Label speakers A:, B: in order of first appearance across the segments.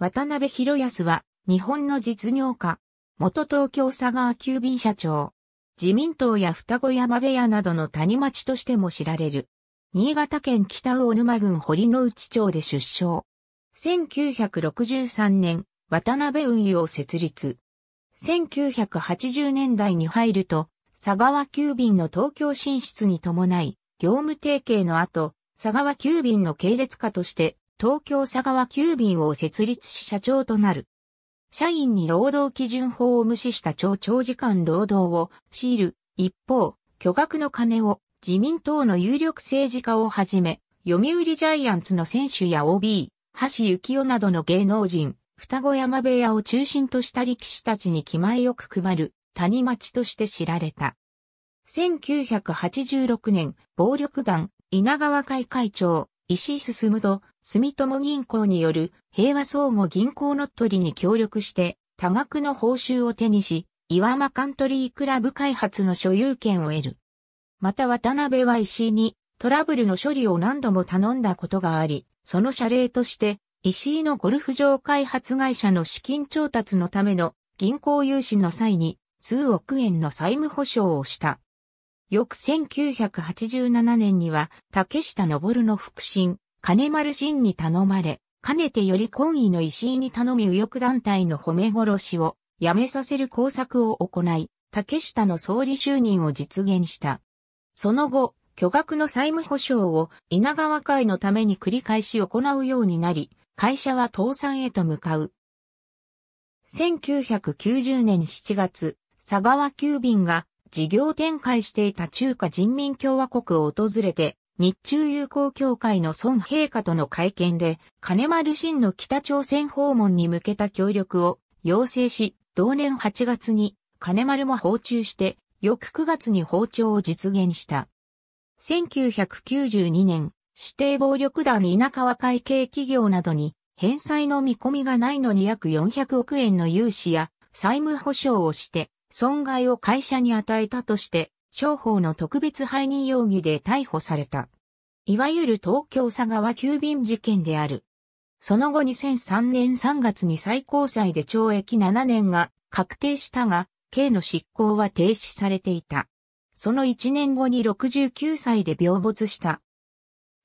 A: 渡辺博康は、日本の実業家、元東京佐川急便社長、自民党や双子山部屋などの谷町としても知られる。新潟県北魚沼郡堀之内町で出生。1963年、渡辺運輸を設立。1980年代に入ると、佐川急便の東京進出に伴い、業務提携の後、佐川急便の系列化として、東京佐川急便を設立し社長となる。社員に労働基準法を無視した超長時間労働を強いる。一方、巨額の金を自民党の有力政治家をはじめ、読売ジャイアンツの選手や OB、橋幸夫などの芸能人、双子山部屋を中心とした力士たちに気前よく配る谷町として知られた。1986年、暴力団、稲川会会長、石井進と住友銀行による平和相互銀行乗っ取りに協力して多額の報酬を手にし、岩間カントリークラブ開発の所有権を得る。また渡辺は石井にトラブルの処理を何度も頼んだことがあり、その謝礼として石井のゴルフ場開発会社の資金調達のための銀行融資の際に数億円の債務保証をした。翌1987年には竹下登の腹心、金丸真に頼まれ、かねてより懇意の石井に頼み右翼団体の褒め殺しをやめさせる工作を行い、竹下の総理就任を実現した。その後、巨額の債務保証を稲川会のために繰り返し行うようになり、会社は倒産へと向かう。1990年7月、佐川急便が事業展開していた中華人民共和国を訪れて日中友好協会の孫陛下との会見で、金丸真の北朝鮮訪問に向けた協力を要請し、同年8月に金丸も訪中して、翌9月に訪朝を実現した。1992年、指定暴力団田川会計企業などに返済の見込みがないのに約400億円の融資や債務保証をして損害を会社に与えたとして商法の特別背任容疑で逮捕された。いわゆる東京佐川急便事件である。その後2003年3月に最高裁で懲役7年が確定したが、刑の執行は停止されていた。その1年後に69歳で病没した。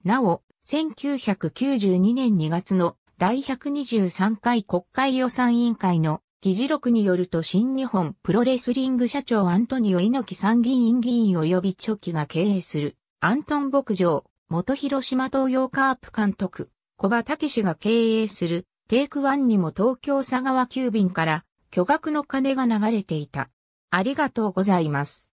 A: なお、1992年2月の第123回国会予算委員会の議事録によると新日本プロレスリング社長アントニオ猪木参議院議員及びチョキが経営するアントン牧場、元広島東洋カープ監督、小葉武が経営するテイクワンにも東京佐川急便から巨額の金が流れていた。ありがとうございます。